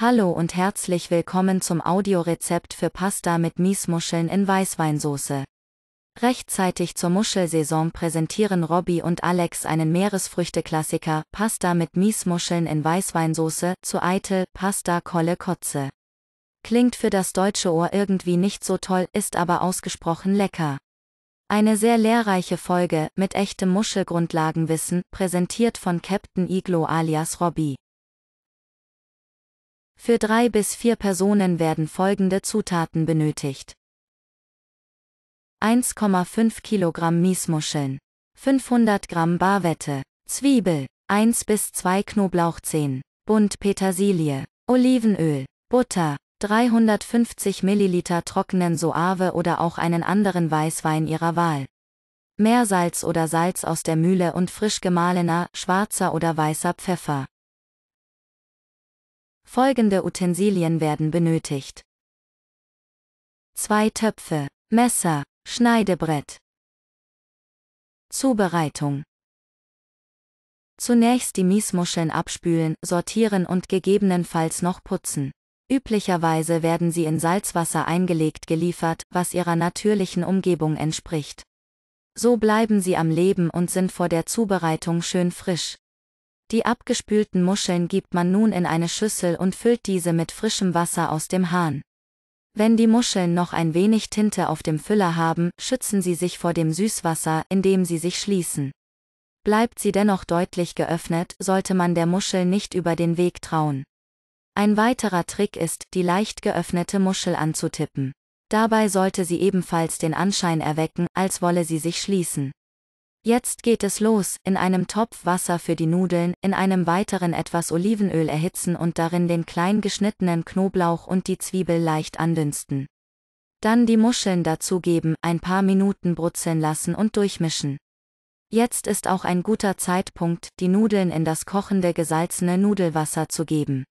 Hallo und herzlich willkommen zum Audiorezept für Pasta mit Miesmuscheln in Weißweinsauce. Rechtzeitig zur Muschelsaison präsentieren Robby und Alex einen Meeresfrüchteklassiker, Pasta mit Miesmuscheln in Weißweinsauce, zu Eitel, Pasta Kolle Kotze. Klingt für das deutsche Ohr irgendwie nicht so toll, ist aber ausgesprochen lecker. Eine sehr lehrreiche Folge, mit echtem Muschelgrundlagenwissen, präsentiert von Captain Iglo alias Robby. Für drei bis vier Personen werden folgende Zutaten benötigt. 1,5 Kilogramm Miesmuscheln, 500 Gramm Barwette, Zwiebel, 1 bis 2 Knoblauchzehen, Bunt Petersilie, Olivenöl, Butter, 350 Milliliter trockenen Soave oder auch einen anderen Weißwein Ihrer Wahl. Meersalz oder Salz aus der Mühle und frisch gemahlener, schwarzer oder weißer Pfeffer. Folgende Utensilien werden benötigt. Zwei Töpfe, Messer, Schneidebrett. Zubereitung. Zunächst die Miesmuscheln abspülen, sortieren und gegebenenfalls noch putzen. Üblicherweise werden sie in Salzwasser eingelegt geliefert, was ihrer natürlichen Umgebung entspricht. So bleiben sie am Leben und sind vor der Zubereitung schön frisch. Die abgespülten Muscheln gibt man nun in eine Schüssel und füllt diese mit frischem Wasser aus dem Hahn. Wenn die Muscheln noch ein wenig Tinte auf dem Füller haben, schützen sie sich vor dem Süßwasser, indem sie sich schließen. Bleibt sie dennoch deutlich geöffnet, sollte man der Muschel nicht über den Weg trauen. Ein weiterer Trick ist, die leicht geöffnete Muschel anzutippen. Dabei sollte sie ebenfalls den Anschein erwecken, als wolle sie sich schließen. Jetzt geht es los, in einem Topf Wasser für die Nudeln, in einem weiteren etwas Olivenöl erhitzen und darin den klein geschnittenen Knoblauch und die Zwiebel leicht andünsten. Dann die Muscheln dazugeben, ein paar Minuten brutzeln lassen und durchmischen. Jetzt ist auch ein guter Zeitpunkt, die Nudeln in das kochende gesalzene Nudelwasser zu geben.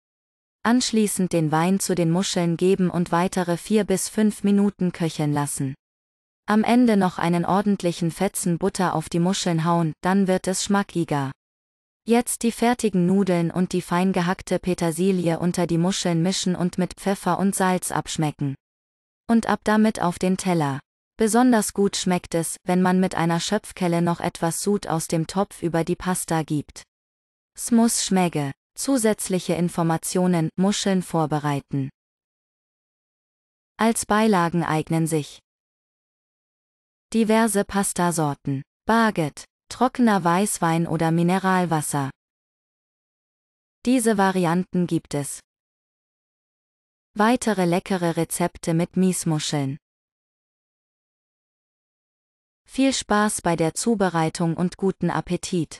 Anschließend den Wein zu den Muscheln geben und weitere 4 bis 5 Minuten köcheln lassen. Am Ende noch einen ordentlichen Fetzen Butter auf die Muscheln hauen, dann wird es schmackiger. Jetzt die fertigen Nudeln und die fein gehackte Petersilie unter die Muscheln mischen und mit Pfeffer und Salz abschmecken. Und ab damit auf den Teller. Besonders gut schmeckt es, wenn man mit einer Schöpfkelle noch etwas Sud aus dem Topf über die Pasta gibt. Smus schmecke. Zusätzliche Informationen, Muscheln vorbereiten. Als Beilagen eignen sich Diverse Pastasorten. Barget, trockener Weißwein oder Mineralwasser. Diese Varianten gibt es. Weitere leckere Rezepte mit Miesmuscheln. Viel Spaß bei der Zubereitung und guten Appetit!